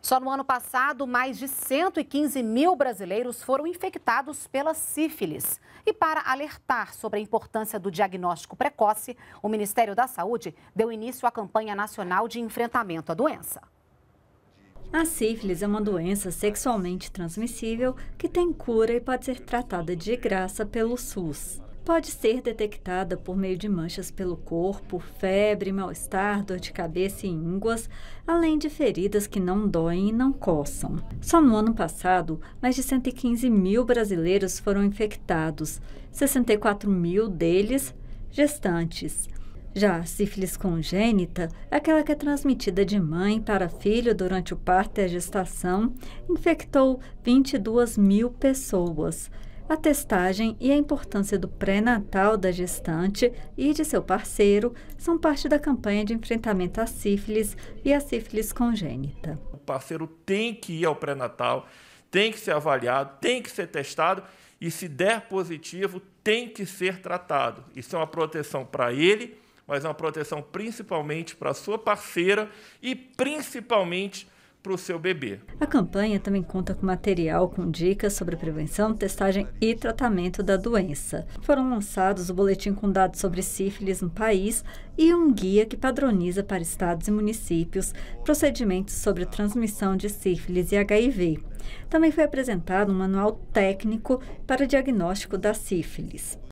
Só no ano passado, mais de 115 mil brasileiros foram infectados pela sífilis. E para alertar sobre a importância do diagnóstico precoce, o Ministério da Saúde deu início à campanha nacional de enfrentamento à doença. A sífilis é uma doença sexualmente transmissível que tem cura e pode ser tratada de graça pelo SUS pode ser detectada por meio de manchas pelo corpo, febre, mal-estar, dor de cabeça e ínguas, além de feridas que não doem e não coçam. Só no ano passado, mais de 115 mil brasileiros foram infectados, 64 mil deles gestantes. Já a sífilis congênita, aquela que é transmitida de mãe para filho durante o parto e a gestação, infectou 22 mil pessoas a testagem e a importância do pré-natal da gestante e de seu parceiro são parte da campanha de enfrentamento à sífilis e à sífilis congênita. O parceiro tem que ir ao pré-natal, tem que ser avaliado, tem que ser testado e, se der positivo, tem que ser tratado. Isso é uma proteção para ele, mas é uma proteção principalmente para a sua parceira e principalmente para para o seu bebê. A campanha também conta com material com dicas sobre prevenção, testagem e tratamento da doença. Foram lançados o boletim com dados sobre sífilis no país e um guia que padroniza para estados e municípios procedimentos sobre transmissão de sífilis e HIV. Também foi apresentado um manual técnico para diagnóstico da sífilis.